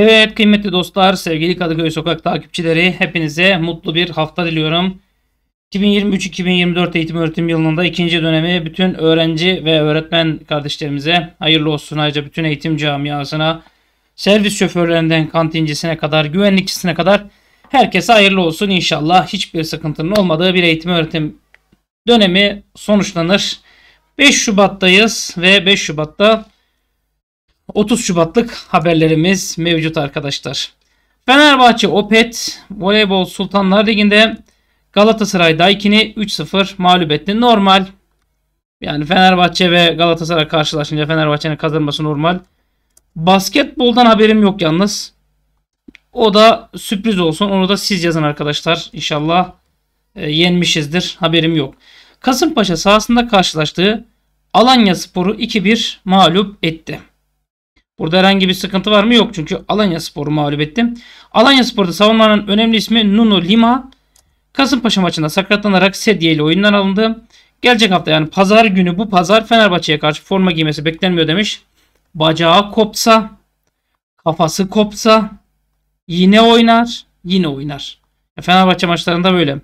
Evet kıymetli dostlar, sevgili Kadıköy Sokak takipçileri hepinize mutlu bir hafta diliyorum. 2023-2024 eğitim öğretim yılında ikinci dönemi bütün öğrenci ve öğretmen kardeşlerimize hayırlı olsun. Ayrıca bütün eğitim camiasına, servis şoförlerinden kantincisine kadar, güvenlikçisine kadar herkese hayırlı olsun. İnşallah hiçbir sıkıntının olmadığı bir eğitim öğretim dönemi sonuçlanır. 5 Şubat'tayız ve 5 Şubat'ta 30 Şubatlık haberlerimiz mevcut arkadaşlar. Fenerbahçe Opet Voleybol Sultanlar Ligi'nde Galatasaray Daikin'i 3-0 mağlup etti. Normal. Yani Fenerbahçe ve Galatasaray karşılaşınca Fenerbahçe'nin kazanması normal. Basketboldan haberim yok yalnız. O da sürpriz olsun. Onu da siz yazın arkadaşlar. İnşallah e, yenmişizdir. Haberim yok. Kasımpaşa sahasında karşılaştığı Alanya Sporu 2-1 mağlup etti. Burada herhangi bir sıkıntı var mı? Yok çünkü Alanya Spor'u mağlup ettim. Alanya Spor'da savunmanın önemli ismi Nuno Lima. Kasımpaşa maçında sakatlanarak sedye ile oyundan alındı. Gelecek hafta yani pazar günü bu pazar Fenerbahçe'ye karşı forma giymesi beklenmiyor demiş. Bacağı kopsa, kafası kopsa yine oynar, yine oynar. E, Fenerbahçe maçlarında böyle.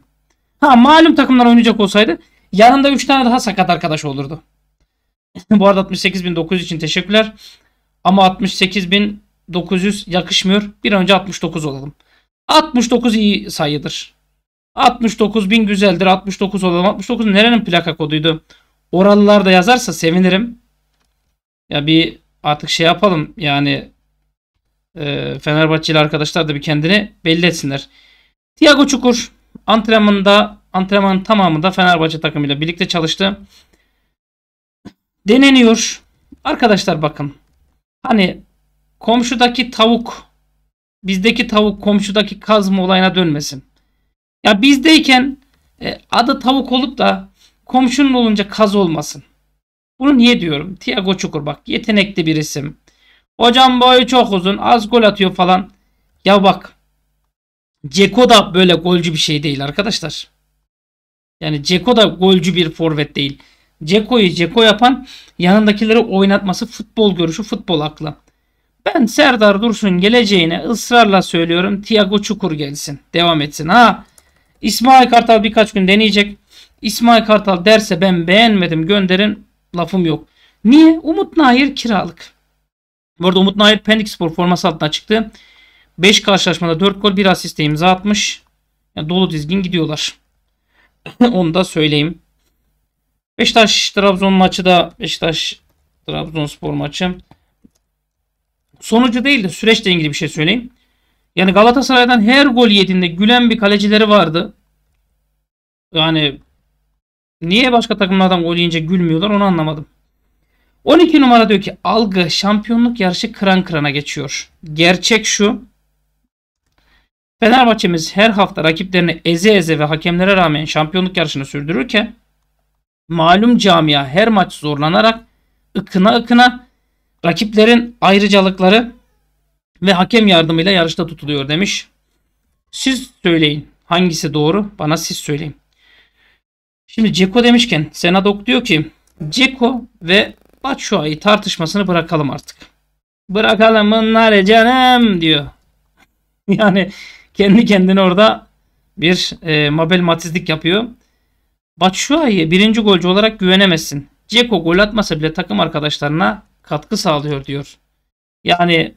Ha malum takımlar oynayacak olsaydı yanında 3 tane daha sakat arkadaş olurdu. bu arada 68.900 için teşekkürler. Ama 68.900 yakışmıyor. Bir önce 69 olalım. 69 iyi sayıdır. 69 bin güzeldir. 69 olalım. 69 nerenin plaka koduydu? Oralılar da yazarsa sevinirim. Ya bir artık şey yapalım. Yani e, Fenerbahçeli arkadaşlar da bir kendini belli etsinler. Tiago Çukur antrenmanında antrenmanın tamamında Fenerbahçe takımıyla birlikte çalıştı. Deneniyor. Arkadaşlar bakın Hani komşudaki tavuk bizdeki tavuk komşudaki kazma olayına dönmesin. Ya bizdeyken e, adı tavuk olup da komşunun olunca kaz olmasın. Bunu niye diyorum? Tiago Çukur bak yetenekli bir isim. Hocam boyu çok uzun az gol atıyor falan. Ya bak Ceko da böyle golcü bir şey değil arkadaşlar. Yani Ceko da golcü bir forvet değil. Ceko'yu Ceko yapan yanındakileri oynatması futbol görüşü futbol aklı. Ben Serdar Dursun geleceğine ısrarla söylüyorum Tiago Çukur gelsin. Devam etsin. Ha İsmail Kartal birkaç gün deneyecek. İsmail Kartal derse ben beğenmedim gönderin lafım yok. Niye? Umut Nahir kiralık. Bu arada Umut Nahir Pendik Spor forması altına çıktı. 5 karşılaşmada 4 gol 1 asiste imza atmış. Yani dolu dizgin gidiyorlar. Onu da söyleyeyim. Beşiktaş Trabzon maçı da Beşiktaş Trabzonspor maçı. Sonucu değil de süreçle ilgili bir şey söyleyeyim. Yani Galatasaray'dan her gol yediğinde gülen bir kalecileri vardı. Yani niye başka takımlardan gol yiyince gülmüyorlar onu anlamadım. 12 numara diyor ki algı şampiyonluk yarışı kıran kırana geçiyor. Gerçek şu. Fenerbahçe'miz her hafta rakiplerini eze eze ve hakemlere rağmen şampiyonluk yarışını sürdürürken Malum camia her maç zorlanarak ıkına ıkına rakiplerin ayrıcalıkları ve hakem yardımıyla yarışta tutuluyor demiş. Siz söyleyin hangisi doğru bana siz söyleyin. Şimdi Ceko demişken Senadok diyor ki Ceko ve Batshuayi tartışmasını bırakalım artık. Bırakalım bunları e canım diyor. yani kendi kendine orada bir e, Mabel Matizlik yapıyor. Batshuayi'ye birinci golcü olarak güvenemezsin. Ceko gol atmasa bile takım arkadaşlarına katkı sağlıyor diyor. Yani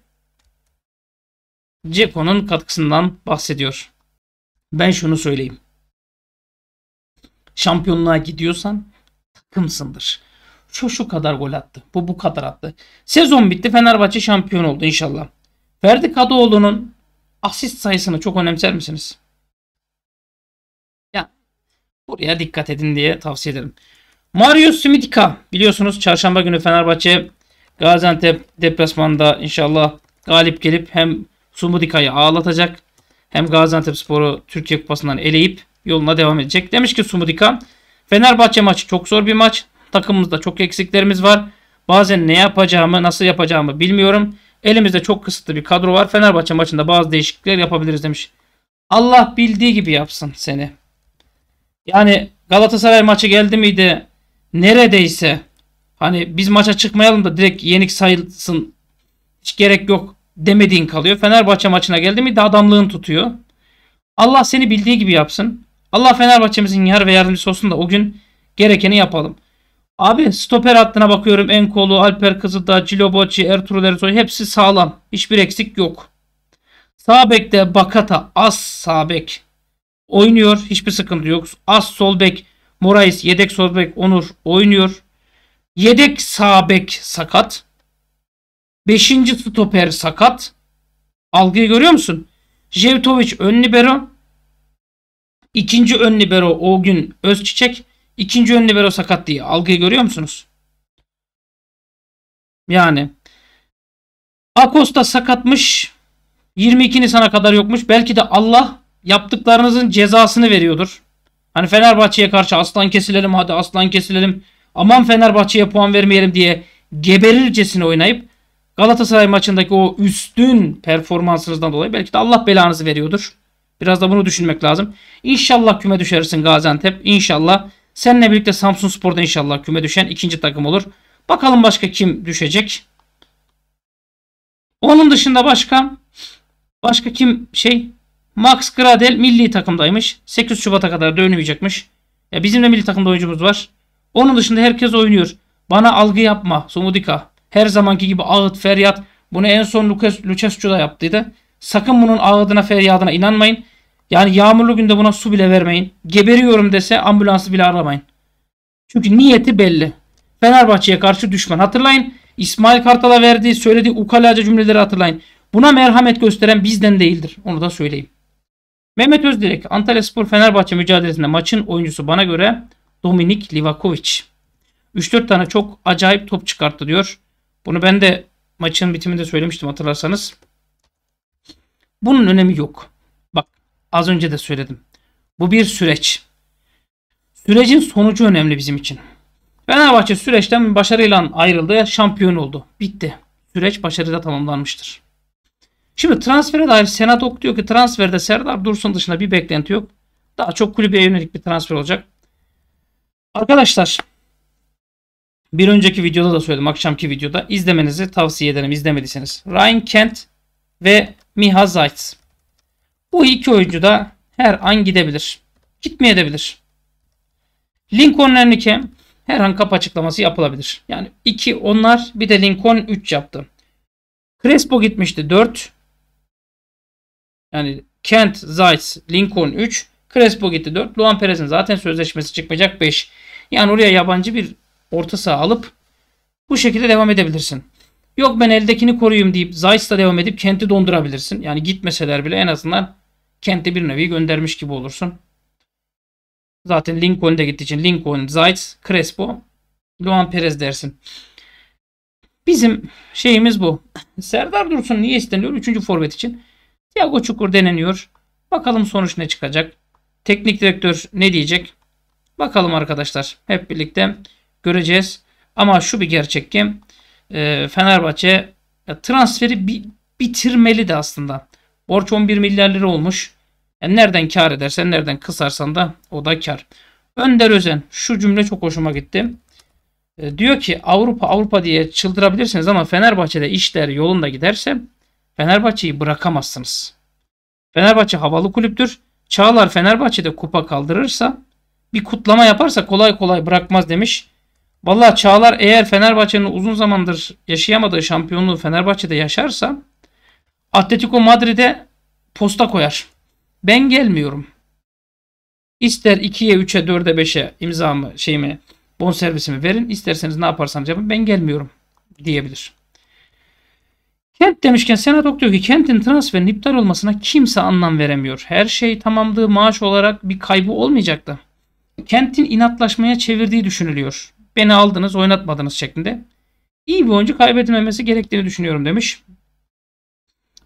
Ceko'nun katkısından bahsediyor. Ben şunu söyleyeyim. Şampiyonluğa gidiyorsan takımsındır. Şu şu kadar gol attı. Bu bu kadar attı. Sezon bitti Fenerbahçe şampiyon oldu inşallah. Ferdi Kadıoğlu'nun asist sayısını çok önemser misiniz? Buraya dikkat edin diye tavsiye ederim. Mario Simitika biliyorsunuz çarşamba günü Fenerbahçe Gaziantep deplasmanda inşallah galip gelip hem Sumudika'yı ağlatacak hem Gaziantep Sporu Türkiye Kupası'ndan eleyip yoluna devam edecek. Demiş ki Sumudika Fenerbahçe maçı çok zor bir maç. Takımımızda çok eksiklerimiz var. Bazen ne yapacağımı nasıl yapacağımı bilmiyorum. Elimizde çok kısıtlı bir kadro var. Fenerbahçe maçında bazı değişiklikler yapabiliriz demiş. Allah bildiği gibi yapsın seni. Yani Galatasaray maçı geldi miydi neredeyse hani biz maça çıkmayalım da direkt yenik sayılsın hiç gerek yok demediğin kalıyor. Fenerbahçe maçına geldi miydi adamlığın tutuyor. Allah seni bildiği gibi yapsın. Allah Fenerbahçe'mizin yar ve yardımcısı olsun da o gün gerekeni yapalım. Abi stoper hattına bakıyorum. Enkolu, Alper Kızıldağ, Ciloboci, Ertuğrul Ersoy hepsi sağlam. Hiçbir eksik yok. Sağ bekte Bakata az sağ bek oynuyor. Hiçbir sıkıntı yok. Az sol bek Morais, yedek sol bek Onur oynuyor. Yedek sağ bek sakat. Beşinci stoper sakat. Algıyı görüyor musun? Jevtovic ön libero. İkinci ön libero o gün Özçiçek. İkinci ön libero sakat diye. Algıyı görüyor musunuz? Yani Acosta sakatmış. 22 Nisan'a kadar yokmuş. Belki de Allah yaptıklarınızın cezasını veriyordur. Hani Fenerbahçe'ye karşı aslan kesilelim hadi aslan kesilelim. Aman Fenerbahçe'ye puan vermeyelim diye geberircesine oynayıp Galatasaray maçındaki o üstün performansınızdan dolayı belki de Allah belanızı veriyordur. Biraz da bunu düşünmek lazım. İnşallah küme düşersin Gaziantep. İnşallah. Seninle birlikte Samsun Spor'da inşallah küme düşen ikinci takım olur. Bakalım başka kim düşecek. Onun dışında başka başka kim şey Max Gradel milli takımdaymış. 8 Şubat'a kadar da oynamayacakmış. Ya bizim de milli takımda oyuncumuz var. Onun dışında herkes oynuyor. Bana algı yapma Somudika. Her zamanki gibi ağıt, feryat. Bunu en son Lucas Lucescu da yaptıydı. Sakın bunun ağıdına, feryadına inanmayın. Yani yağmurlu günde buna su bile vermeyin. Geberiyorum dese ambulansı bile aramayın. Çünkü niyeti belli. Fenerbahçe'ye karşı düşman. Hatırlayın İsmail Kartal'a verdiği söylediği ukalaca cümleleri hatırlayın. Buna merhamet gösteren bizden değildir. Onu da söyleyeyim. Mehmet Özdirek Antalya Spor Fenerbahçe mücadelesinde maçın oyuncusu bana göre Dominik Livakovic. 3-4 tane çok acayip top çıkarttı diyor. Bunu ben de maçın bitiminde söylemiştim hatırlarsanız. Bunun önemi yok. Bak az önce de söyledim. Bu bir süreç. Sürecin sonucu önemli bizim için. Fenerbahçe süreçten başarıyla ayrıldı, şampiyon oldu. Bitti. Süreç başarıyla tamamlanmıştır. Şimdi transfere dair Senat Ok diyor ki transferde Serdar Dursun dışında bir beklenti yok. Daha çok kulübe yönelik bir transfer olacak. Arkadaşlar bir önceki videoda da söyledim akşamki videoda izlemenizi tavsiye ederim izlemediyseniz. Ryan Kent ve Miha Zayt. Bu iki oyuncu da her an gidebilir. Gitmeyebilir. Lincoln Enrique her an kapı açıklaması yapılabilir. Yani 2 onlar bir de Lincoln 3 yaptı. Crespo gitmişti 4. Yani Kent, Zayt, Lincoln 3, Crespo gitti 4, Luan Perez'in zaten sözleşmesi çıkmayacak 5. Yani oraya yabancı bir orta saha alıp bu şekilde devam edebilirsin. Yok ben eldekini koruyayım deyip Zayt'la devam edip Kent'i dondurabilirsin. Yani gitmeseler bile en azından Kent'i bir nevi göndermiş gibi olursun. Zaten Lincoln de gittiği için Lincoln, Zayt, Crespo, Luan Perez dersin. Bizim şeyimiz bu. Serdar Dursun niye isteniyor? Üçüncü forvet için. Yago Çukur deneniyor. Bakalım sonuç ne çıkacak. Teknik direktör ne diyecek? Bakalım arkadaşlar. Hep birlikte göreceğiz. Ama şu bir gerçek ki e, Fenerbahçe transferi bitirmeli de aslında. Borç 11 milyar lira olmuş. Yani nereden kar edersen nereden kısarsan da o da kar. Önder Özen şu cümle çok hoşuma gitti. E, diyor ki Avrupa Avrupa diye çıldırabilirsiniz ama Fenerbahçe'de işler yolunda giderse Fenerbahçe'yi bırakamazsınız. Fenerbahçe havalı kulüptür. Çağlar Fenerbahçe'de kupa kaldırırsa bir kutlama yaparsa kolay kolay bırakmaz demiş. Vallahi Çağlar eğer Fenerbahçe'nin uzun zamandır yaşayamadığı şampiyonluğu Fenerbahçe'de yaşarsa Atletico Madrid'e posta koyar. Ben gelmiyorum. İster 2'ye 3'e 4'e 5'e imzamı şeyimi servisimi verin. İsterseniz ne yaparsanız yapın ben gelmiyorum diyebilir. Kent demişken Senatok diyor ki Kent'in transferinin iptal olmasına kimse anlam veremiyor. Her şey tamamdı maaş olarak bir kaybı olmayacaktı. Kent'in inatlaşmaya çevirdiği düşünülüyor. Beni aldınız oynatmadınız şeklinde. İyi bir oyuncu kaybedilmemesi gerektiğini düşünüyorum demiş.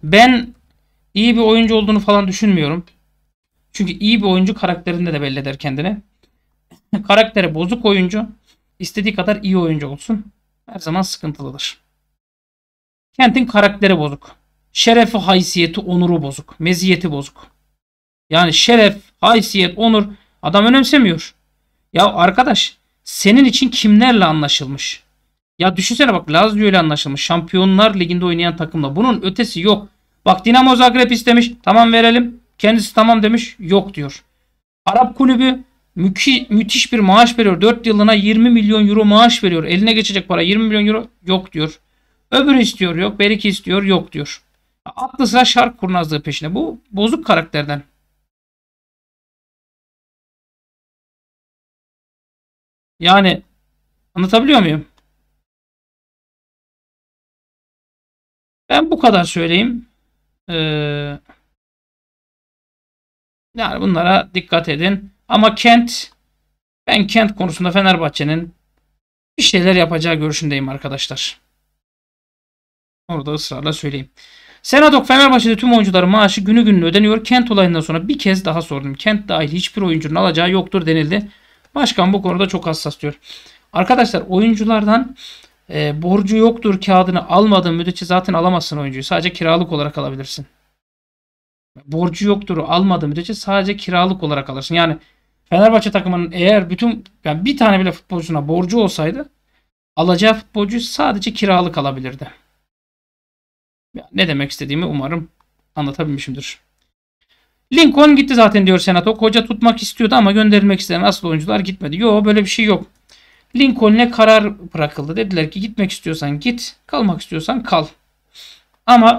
Ben iyi bir oyuncu olduğunu falan düşünmüyorum. Çünkü iyi bir oyuncu karakterinde de belli eder kendini. Karaktere bozuk oyuncu istediği kadar iyi oyuncu olsun. Her zaman sıkıntılıdır. Kent'in karakteri bozuk. Şerefi, haysiyeti, onuru bozuk. Meziyeti bozuk. Yani şeref, haysiyet, onur adam önemsemiyor. Ya arkadaş senin için kimlerle anlaşılmış? Ya düşünsene bak Lazio ile anlaşılmış. Şampiyonlar Ligi'nde oynayan takımla. Bunun ötesi yok. Bak Dinamo Zagreb istemiş. Tamam verelim. Kendisi tamam demiş. Yok diyor. Arap kulübü müki, müthiş bir maaş veriyor. 4 yılına 20 milyon euro maaş veriyor. Eline geçecek para 20 milyon euro yok diyor. Öbürü istiyor yok. Beriki istiyor yok diyor. Aklı sıra şark kurnazlığı peşine. Bu bozuk karakterden. Yani anlatabiliyor muyum? Ben bu kadar söyleyeyim. Ee, yani bunlara dikkat edin. Ama Kent ben Kent konusunda Fenerbahçe'nin bir şeyler yapacağı görüşündeyim arkadaşlar. Orada ısrarla söyleyeyim. Senadok Fenerbahçe'de tüm oyuncuların maaşı günü gününe ödeniyor. Kent olayından sonra bir kez daha sordum. Kent dahil hiçbir oyuncunun alacağı yoktur denildi. Başkan bu konuda çok hassas diyor. Arkadaşlar oyunculardan e, borcu yoktur kağıdını almadığın müddetçe zaten alamazsın oyuncuyu. Sadece kiralık olarak alabilirsin. Borcu yoktur almadığın müddetçe sadece kiralık olarak alırsın. Yani Fenerbahçe takımının eğer bütün yani bir tane bile futbolcusuna borcu olsaydı alacağı futbolcuyu sadece kiralık alabilirdi. Ne demek istediğimi umarım anlatabilmişimdir. Lincoln gitti zaten diyor senato. Koca tutmak istiyordu ama gönderilmek isteyen asıl oyuncular gitmedi. Yo böyle bir şey yok. Lincoln'e karar bırakıldı. Dediler ki gitmek istiyorsan git, kalmak istiyorsan kal. Ama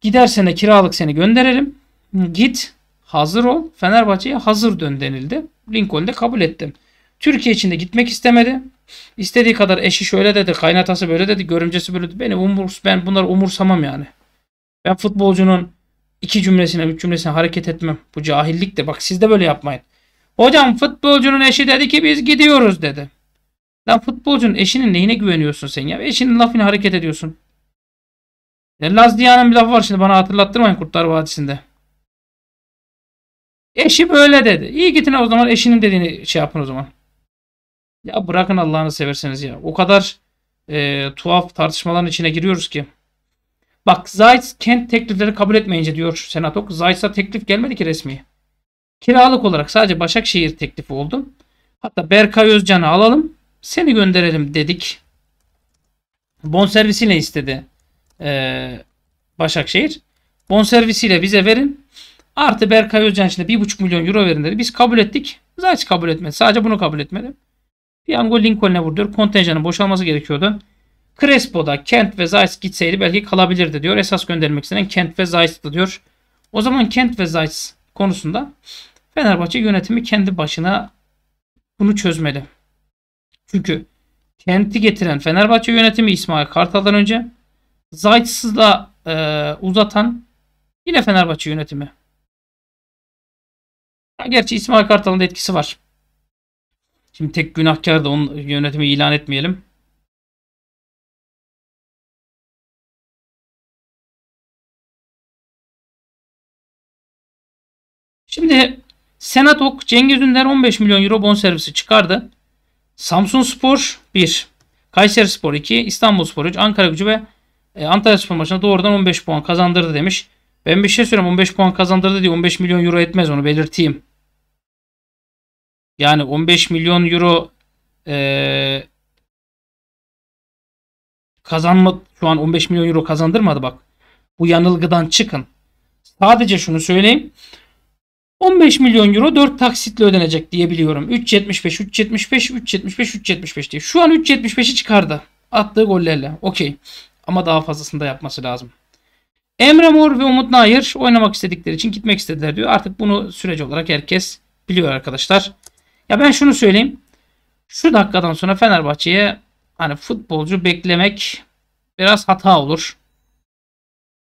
gidersen gidersene kiralık seni gönderelim. Git, hazır ol. Fenerbahçe'ye hazır dön denildi. Lincoln de kabul etti. Türkiye içinde gitmek istemedi. İstediği kadar eşi şöyle dedi, kaynatası böyle dedi, görümcesi böyle dedi. Beni umurs, ben bunları umursamam yani. Ben futbolcunun iki cümlesine, üç cümlesine hareket etmem. Bu cahillik de bak siz de böyle yapmayın. Hocam futbolcunun eşi dedi ki biz gidiyoruz dedi. Lan futbolcunun eşinin neyine güveniyorsun sen ya? Eşinin lafını hareket ediyorsun. Ya e, Laz Diya'nın bir lafı var şimdi bana hatırlattırmayın Kurtlar Vadisi'nde. Eşi böyle dedi. İyi gitin o zaman eşinin dediğini şey yapın o zaman. Ya bırakın Allah'ını severseniz ya. O kadar e, tuhaf tartışmaların içine giriyoruz ki. Bak Zayt kent teklifleri kabul etmeyince diyor senato. Zayt'a teklif gelmedi ki resmi. Kiralık olarak sadece Başakşehir teklifi oldu. Hatta Berkay Özcan'ı alalım. Seni gönderelim dedik. Bonservisiyle istedi ee, Başakşehir. Bonservisiyle bize verin. Artı Berkay Özcan için de 1,5 milyon euro verin dedi. Biz kabul ettik. Zayt kabul etmedi. Sadece bunu kabul etmedi. Piyango Lincoln'e vurduyor. Kontenjanın boşalması gerekiyordu. Crespo'da Kent ve Zayt gitseydi belki kalabilirdi diyor. Esas göndermek istenen Kent ve Zayt'tı diyor. O zaman Kent ve Zayt konusunda Fenerbahçe yönetimi kendi başına bunu çözmeli. Çünkü Kent'i getiren Fenerbahçe yönetimi İsmail Kartal'dan önce Zayt'sız da e, uzatan yine Fenerbahçe yönetimi. Gerçi İsmail Kartal'ın da etkisi var. Şimdi tek günahkar da onun yönetimi ilan etmeyelim. Şimdi Senatok Cengiz Ünder 15 milyon euro bonservisi çıkardı. Samsun Spor 1, Kayseri Spor 2, İstanbul Spor 3, Ankara Gücü ve e, Antalya Spor maçına doğrudan 15 puan kazandırdı demiş. Ben bir şey söyleyeyim 15 puan kazandırdı diye 15 milyon euro etmez onu belirteyim. Yani 15 milyon euro e, kazanma şu an 15 milyon euro kazandırmadı bak. Bu yanılgıdan çıkın. Sadece şunu söyleyeyim. 15 milyon euro 4 taksitle ödenecek diyebiliyorum. 3.75, 3.75, 3.75, 3.75 diye. Şu an 3.75'i çıkardı. Attığı gollerle. Okey. Ama daha fazlasını da yapması lazım. Emre Mor ve Umut Nayır oynamak istedikleri için gitmek istediler diyor. Artık bunu süreci olarak herkes biliyor arkadaşlar. Ya ben şunu söyleyeyim. Şu dakikadan sonra Fenerbahçe'ye hani futbolcu beklemek biraz hata olur.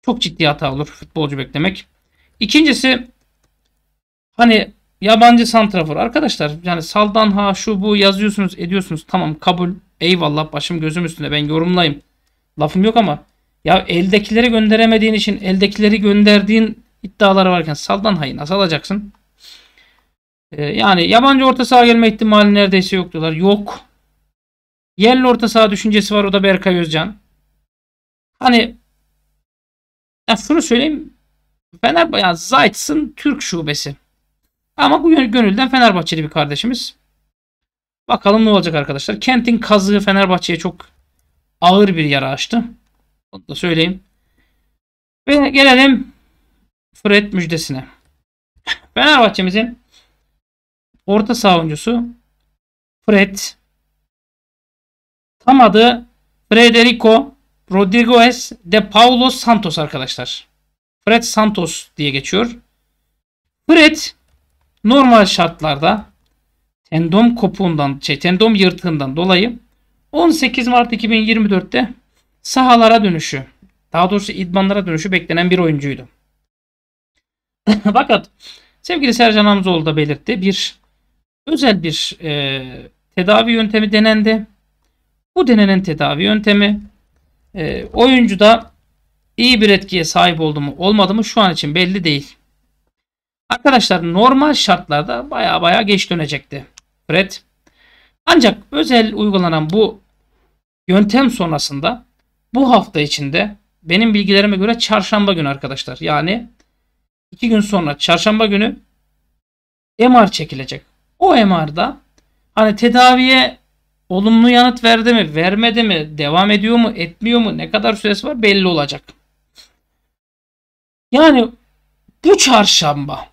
Çok ciddi hata olur futbolcu beklemek. İkincisi hani yabancı santrafor arkadaşlar yani saldan ha şu bu yazıyorsunuz ediyorsunuz tamam kabul eyvallah başım gözüm üstünde ben yorumlayayım. Lafım yok ama ya eldekileri gönderemediğin için eldekileri gönderdiğin iddiaları varken saldan hayı nasıl alacaksın? Ee, yani yabancı orta saha gelme ihtimali neredeyse yok diyorlar. Yok. Yerli orta saha düşüncesi var o da Berkay Özcan. Hani ya şunu söyleyeyim. Fenerbahçe yani Zayt'sın Türk şubesi. Ama bu gönülden Fenerbahçeli bir kardeşimiz. Bakalım ne olacak arkadaşlar. Kent'in kazığı Fenerbahçe'ye çok ağır bir yara açtı. Onu da söyleyeyim. Ve gelelim Fred müjdesine. Fenerbahçe'mizin Orta saha oyuncusu Fred. Tam adı Frederico Rodriguez de Paulo Santos arkadaşlar. Fred Santos diye geçiyor. Fred normal şartlarda tendon kopuğundan, şey, tendon yırtığından dolayı 18 Mart 2024'te sahalara dönüşü, daha doğrusu idmanlara dönüşü beklenen bir oyuncuydu. Fakat sevgili Sercan Hamzoğlu da belirtti. Bir özel bir e, tedavi yöntemi denendi. Bu denenen tedavi yöntemi e, oyuncuda iyi bir etkiye sahip oldu mu olmadı mı şu an için belli değil. Arkadaşlar normal şartlarda baya baya geç dönecekti Fred. Ancak özel uygulanan bu yöntem sonrasında bu hafta içinde benim bilgilerime göre çarşamba günü arkadaşlar. Yani iki gün sonra çarşamba günü MR çekilecek. O MR'da hani tedaviye olumlu yanıt verdi mi, vermedi mi, devam ediyor mu, etmiyor mu, ne kadar süresi var belli olacak. Yani bu çarşamba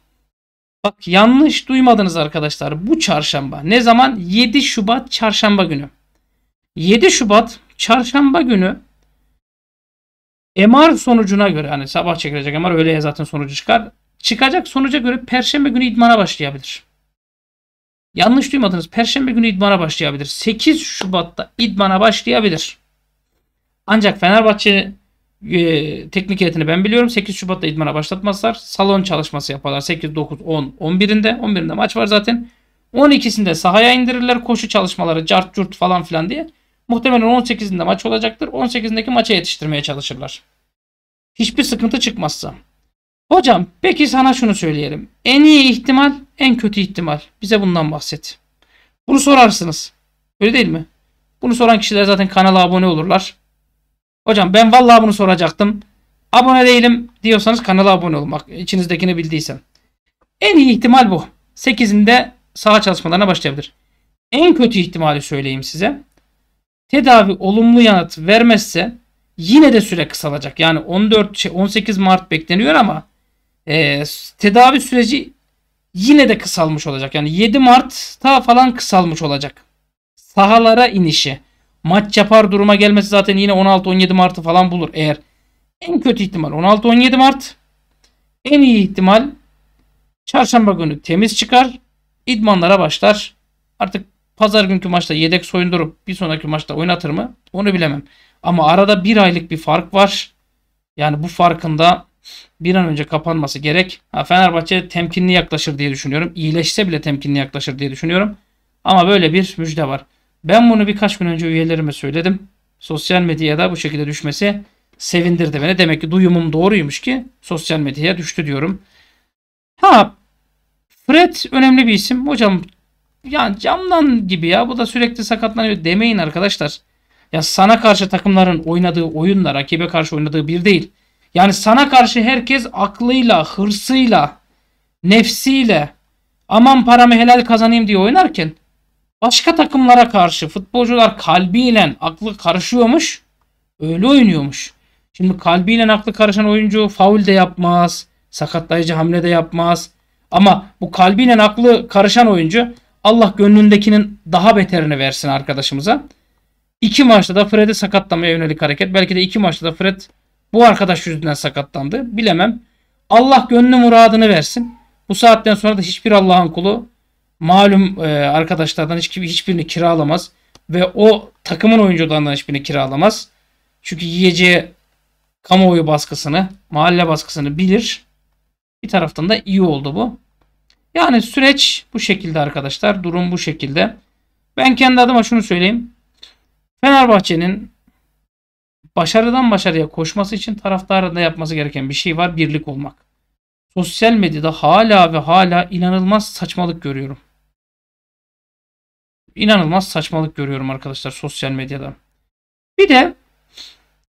Bak yanlış duymadınız arkadaşlar. Bu çarşamba. Ne zaman? 7 Şubat çarşamba günü. 7 Şubat çarşamba günü MR sonucuna göre hani sabah çekilecek MR öğleye zaten sonucu çıkar. Çıkacak sonuca göre perşembe günü idmana başlayabilir. Yanlış duymadınız. Perşembe günü idmana başlayabilir. 8 Şubat'ta idmana başlayabilir. Ancak Fenerbahçe e, teknik heyetini ben biliyorum. 8 Şubat'ta idmana başlatmazlar. Salon çalışması yaparlar. 8, 9, 10, 11'inde. 11'inde maç var zaten. 12'sinde sahaya indirirler. Koşu çalışmaları, cart curt falan filan diye. Muhtemelen 18'inde maç olacaktır. 18'indeki maça yetiştirmeye çalışırlar. Hiçbir sıkıntı çıkmazsa. Hocam peki sana şunu söyleyelim. En iyi ihtimal, en kötü ihtimal. Bize bundan bahset. Bunu sorarsınız. Öyle değil mi? Bunu soran kişiler zaten kanala abone olurlar. Hocam ben vallahi bunu soracaktım. Abone değilim diyorsanız kanala abone olmak. içinizdekini bildiysen En iyi ihtimal bu. 8'inde saha çalışmalarına başlayabilir. En kötü ihtimali söyleyeyim size. Tedavi olumlu yanıt vermezse yine de süre kısalacak. Yani 14 18 şey, Mart bekleniyor ama e, tedavi süreci yine de kısalmış olacak. Yani 7 Mart'ta falan kısalmış olacak. Sahalara inişi. Maç yapar duruma gelmesi zaten yine 16-17 Mart'ı falan bulur. Eğer en kötü ihtimal 16-17 Mart. En iyi ihtimal çarşamba günü temiz çıkar. İdmanlara başlar. Artık pazar günkü maçta yedek soyundurup bir sonraki maçta oynatır mı? Onu bilemem. Ama arada bir aylık bir fark var. Yani bu farkında bir an önce kapanması gerek. Fenerbahçe temkinli yaklaşır diye düşünüyorum. İyileşse bile temkinli yaklaşır diye düşünüyorum. Ama böyle bir müjde var. Ben bunu birkaç gün önce üyelerime söyledim. Sosyal medyada bu şekilde düşmesi sevindirdi beni. Demek ki duyumum doğruymuş ki sosyal medyaya düştü diyorum. Ha Fred önemli bir isim. Hocam yani camdan gibi ya bu da sürekli sakatlanıyor demeyin arkadaşlar. Ya sana karşı takımların oynadığı oyunlar, rakibe karşı oynadığı bir değil. Yani sana karşı herkes aklıyla, hırsıyla, nefsiyle aman paramı helal kazanayım diye oynarken başka takımlara karşı futbolcular kalbiyle aklı karışıyormuş. Öyle oynuyormuş. Şimdi kalbiyle aklı karışan oyuncu faul de yapmaz. Sakatlayıcı hamle de yapmaz. Ama bu kalbiyle aklı karışan oyuncu Allah gönlündekinin daha beterini versin arkadaşımıza. İki maçta da Fred'i sakatlamaya yönelik hareket. Belki de iki maçta da Fred bu arkadaş yüzünden sakatlandı. Bilemem. Allah gönlü muradını versin. Bu saatten sonra da hiçbir Allah'ın kulu malum e, arkadaşlardan hiç, hiçbirini kiralamaz. Ve o takımın oyuncularından hiçbirini kiralamaz. Çünkü yiyeceği kamuoyu baskısını, mahalle baskısını bilir. Bir taraftan da iyi oldu bu. Yani süreç bu şekilde arkadaşlar. Durum bu şekilde. Ben kendi adıma şunu söyleyeyim. Fenerbahçe'nin başarıdan başarıya koşması için taraftarında yapması gereken bir şey var birlik olmak. Sosyal medyada hala ve hala inanılmaz saçmalık görüyorum. İnanılmaz saçmalık görüyorum arkadaşlar sosyal medyada. Bir de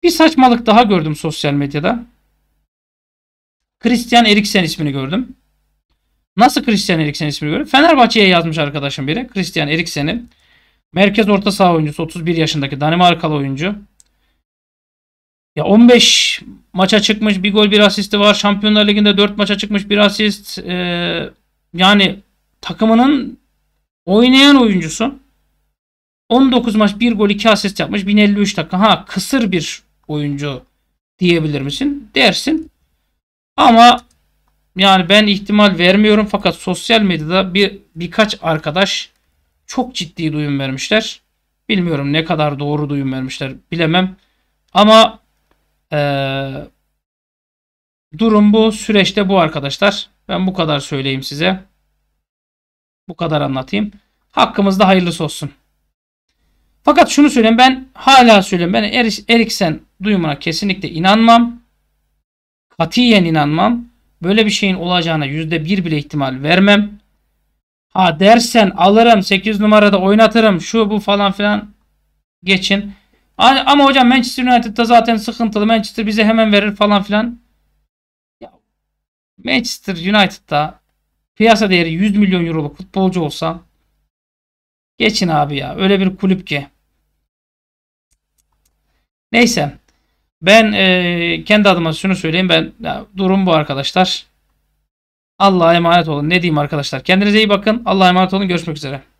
bir saçmalık daha gördüm sosyal medyada. Christian Eriksen ismini gördüm. Nasıl Christian Eriksen ismini gördüm? Fenerbahçe'ye yazmış arkadaşım biri. Christian Eriksen'i. Merkez orta saha oyuncusu 31 yaşındaki Danimarkalı oyuncu. Ya 15 maça çıkmış bir gol bir asisti var. Şampiyonlar Ligi'nde 4 maça çıkmış bir asist. Ee, yani takımının oynayan oyuncusu 19 maç 1 gol 2 asist yapmış. 1053 dakika. Ha kısır bir oyuncu diyebilir misin? Dersin. Ama yani ben ihtimal vermiyorum fakat sosyal medyada bir birkaç arkadaş çok ciddi duyum vermişler. Bilmiyorum ne kadar doğru duyum vermişler bilemem. Ama ee, durum bu. Süreçte bu arkadaşlar. Ben bu kadar söyleyeyim size. Bu kadar anlatayım. Hakkımızda hayırlısı olsun. Fakat şunu söyleyeyim ben hala söyleyeyim. Ben Eriksen duyumuna kesinlikle inanmam. Katiyen inanmam. Böyle bir şeyin olacağına yüzde bir bile ihtimal vermem. Ha dersen alırım 8 numarada oynatırım şu bu falan filan geçin. Hani, ama hocam Manchester United'da zaten sıkıntılı. Manchester bize hemen verir falan filan. Ya, Manchester United'da piyasa değeri 100 milyon euroluk futbolcu olsa geçin abi ya. Öyle bir kulüp ki. Neyse. Ben e, kendi adıma şunu söyleyeyim. Ben ya, durum bu arkadaşlar. Allah'a emanet olun. Ne diyeyim arkadaşlar? Kendinize iyi bakın. Allah'a emanet olun. Görüşmek üzere.